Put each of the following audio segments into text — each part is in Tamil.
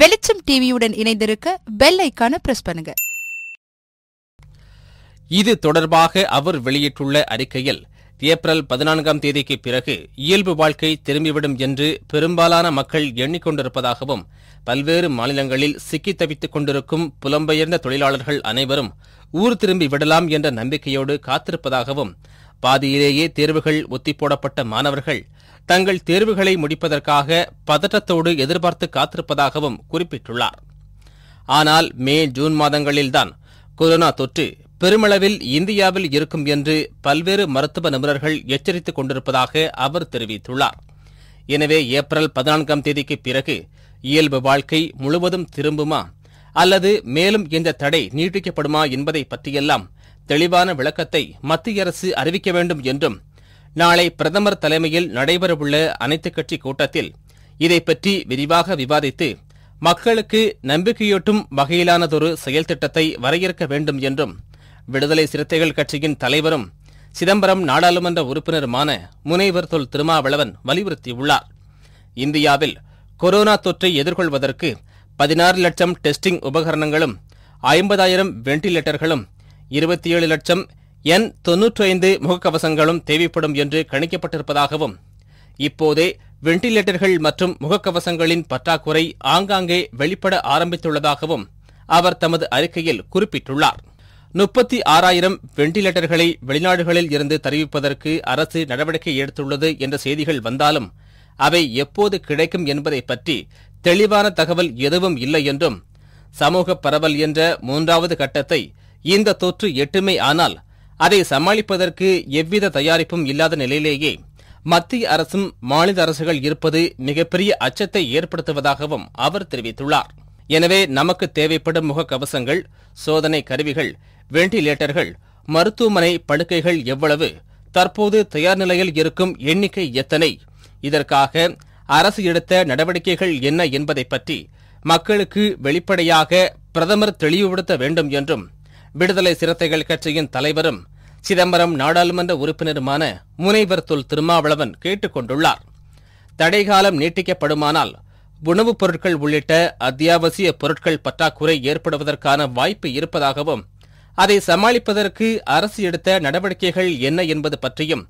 வெளிச்சம் டிவியுடன் இணைந்திருக்க பெல் ஐக்கான பிரஸ் பண்ணுங்க இது தொடர்பாக அவர் வெளியிட்டுள்ள அறிக்கையில் ஏப்ரல் பதினான்காம் தேதிக்கு பிறகு இயல்பு வாழ்க்கை திரும்பிவிடும் என்று பெரும்பாலான மக்கள் எண்ணிக்கொண்டிருப்பதாகவும் பல்வேறு மாநிலங்களில் சிக்கி தவித்துக் கொண்டிருக்கும் புலம்பெயர்ந்த தொழிலாளர்கள் அனைவரும் ஊர் திரும்பி விடலாம் என்ற நம்பிக்கையோடு காத்திருப்பதாகவும் பாதியிலேயே தேர்வுகள் ஒத்திப்போடப்பட்ட மாணவர்கள் தங்கள் தேர்வுகளை முடிப்பதற்காக பதற்றத்தோடு எதிர்பார்த்து காத்திருப்பதாகவும் குறிப்பிட்டுள்ளார் ஆனால் மே ஜூன் மாதங்களில்தான் கொரோனா தொற்று பெருமளவில் இந்தியாவில் இருக்கும் என்று பல்வேறு மருத்துவ நிபுணர்கள் எச்சரித்துக் கொண்டிருப்பதாக அவர் தெரிவித்துள்ளார் எனவே ஏப்ரல் பதினான்காம் தேதிக்கு பிறகு இயல்பு வாழ்க்கை முழுவதும் திரும்புமா அல்லது மேலும் இந்த தடை நீட்டிக்கப்படுமா என்பதை பற்றியெல்லாம் தெளிவான விளக்கத்தை மத்திய அரசு அறிவிக்க வேண்டும் என்றும் நாளை பிரதமர் தலைமையில் நடைபெறவுள்ள அனைத்துக் கட்சி கூட்டத்தில் இதை பற்றி விரிவாக விவாதித்து மக்களுக்கு நம்பிக்கையூட்டும் வகையிலானதொரு செயல் திட்டத்தை வரையறுக்க வேண்டும் என்றும் விடுதலை சிறுத்தைகள் கட்சியின் தலைவரும் சிதம்பரம் நாடாளுமன்ற உறுப்பினருமான முனைவர் தொல் திருமாவளவன் வலியுறுத்தியுள்ளார் இந்தியாவில் கொரோனா தொற்றை எதிர்கொள்வதற்கு பதினாறு லட்சம் டெஸ்டிங் உபகரணங்களும் ஐம்பதாயிரம் வெண்டிலேட்டர்களும் இருபத்தி ஏழு லட்சம் என் ஐந்து முகக்கவசங்களும் தேவைப்படும் என்று கணிக்கப்பட்டிருப்பதாகவும் இப்போதே வெண்டிலேட்டர்கள் மற்றும் முகக்கவசங்களின் பற்றாக்குறை ஆங்காங்கே வெளிப்பட ஆரம்பித்துள்ளதாகவும் அவர் தமது அறிக்கையில் குறிப்பிட்டுள்ளார் முப்பத்தி ஆறாயிரம் வெண்டிலேட்டர்களை வெளிநாடுகளில் இருந்து தெரிவிப்பதற்கு அரசு நடவடிக்கை எடுத்துள்ளது என்ற செய்திகள் வந்தாலும் அவை எப்போது கிடைக்கும் என்பதை பற்றி தெளிவான தகவல் எதுவும் இல்லை என்றும் சமூக பரவல் என்ற மூன்றாவது கட்டத்தை இந்த தொற்று எட்டுமே ஆனால் அதை சமாளிப்பதற்கு எவ்வித தயாரிப்பும் இல்லாத நிலையிலேயே மத்திய அரசும் மாநில அரசுகள் இருப்பது மிகப்பெரிய அச்சத்தை ஏற்படுத்துவதாகவும் அவர் தெரிவித்துள்ளார் எனவே நமக்கு தேவைப்படும் முகக்கவசங்கள் சோதனை கருவிகள் வெண்டிலேட்டர்கள் மருத்துவமனை படுக்கைகள் எவ்வளவு தற்போது தயார் நிலையில் இருக்கும் எண்ணிக்கை எத்தனை இதற்காக அரசு எடுத்த நடவடிக்கைகள் என்ன என்பதை பற்றி மக்களுக்கு வெளிப்படையாக பிரதமர் தெளிவுபடுத்த வேண்டும் என்றும் விடுதலை சிறுத்தைகள் கட்சியின் தலைவரும் சிதம்பரம் நாடாளுமன்ற உறுப்பினருமான முனைவர் தொல் திருமாவளவன் கேட்டுக் கொண்டுள்ளார் தடைகாலம் நீட்டிக்கப்படுமானால் உணவுப் பொருட்கள் உள்ளிட்ட அத்தியாவசிய பொருட்கள் பற்றாக்குறை ஏற்படுவதற்கான வாய்ப்பு இருப்பதாகவும் அதை சமாளிப்பதற்கு அரசு எடுத்த நடவடிக்கைகள் என்ன என்பது பற்றியும்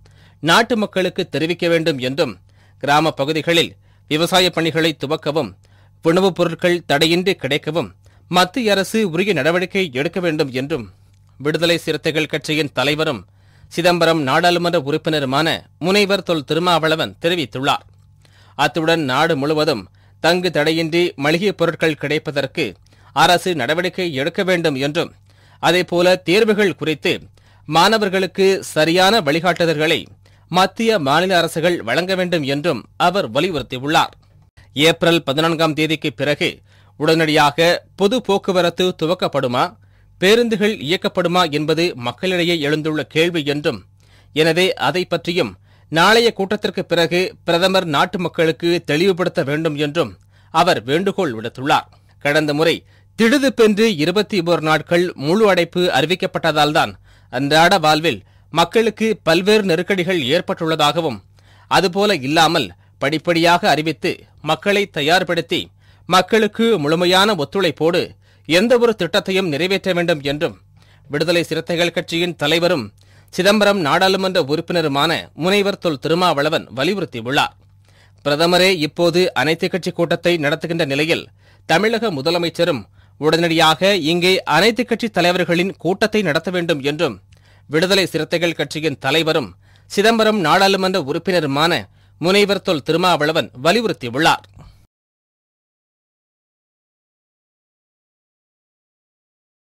நாட்டு மக்களுக்கு தெரிவிக்க வேண்டும் என்றும் கிராம பகுதிகளில் விவசாய பணிகளை துவக்கவும் உணவுப் பொருட்கள் தடையின்றி கிடைக்கவும் மத்திய அரசு உரிய நடவடிக்கை எடுக்க வேண்டும் என்றும் விடுதலை சிறுத்தைகள் கட்சியின் தலைவரும் சிதம்பரம் நாடாளுமன்ற உறுப்பினருமான முனைவர் தொல் திருமாவளவன் தெரிவித்துள்ளார் அத்துடன் நாடு முழுவதும் தங்கு தடையின்றி மளிகைப் பொருட்கள் கிடைப்பதற்கு அரசு நடவடிக்கை எடுக்க வேண்டும் என்றும் அதேபோல தேர்வுகள் குறித்து மாணவர்களுக்கு சரியான வழிகாட்டுதல்களை மத்திய மாநில அரசுகள் வழங்க வேண்டும் என்றும் அவர் வலியுறுத்தியுள்ளார் ஏப்ரல் பதினான்காம் தேதிக்கு பிறகு உடனடியாக பொது போக்குவரத்து துவக்கப்படுமா பேருந்துகள் இயக்கப்படுமா என்பது மக்களிடையே எழுந்துள்ள கேள்வி என்றும் எனவே அதை பற்றியும் நாளைய கூட்டத்திற்கு பிறகு பிரதமர் நாட்டு மக்களுக்கு தெளிவுபடுத்த வேண்டும் என்றும் அவர் வேண்டுகோள் விடுத்துள்ளார் கடந்த முறை திடுதுப்பென்று இருபத்தி ஒரு நாட்கள் முழு அடைப்பு அறிவிக்கப்பட்டதால்தான் அன்றாட வாழ்வில் மக்களுக்கு பல்வேறு நெருக்கடிகள் ஏற்பட்டுள்ளதாகவும் அதுபோல இல்லாமல் படிப்படியாக அறிவித்து மக்களை தயார்படுத்தி மக்களுக்கு முழுமையான ஒத்துழைப்போடு எந்தவொரு திட்டத்தையும் நிறைவேற்ற வேண்டும் என்றும் விடுதலை சிறுத்தைகள் கட்சியின் தலைவரும் சிதம்பரம் நாடாளுமன்ற உறுப்பினருமான முனைவர் தொல் திருமாவளவன் வலியுறுத்தியுள்ளார் பிரதமரே இப்போது அனைத்து கட்சி கூட்டத்தை நடத்துகின்ற நிலையில் தமிழக முதலமைச்சரும் உடனடியாக இங்கே அனைத்து கட்சி தலைவர்களின் கூட்டத்தை நடத்த வேண்டும் என்றும் விடுதலை சிறுத்தைகள் கட்சியின் தலைவரும் சிதம்பரம் நாடாளுமன்ற உறுப்பினருமான முனைவர் தொல் திருமாவளவன் வலியுறுத்தியுள்ளாா்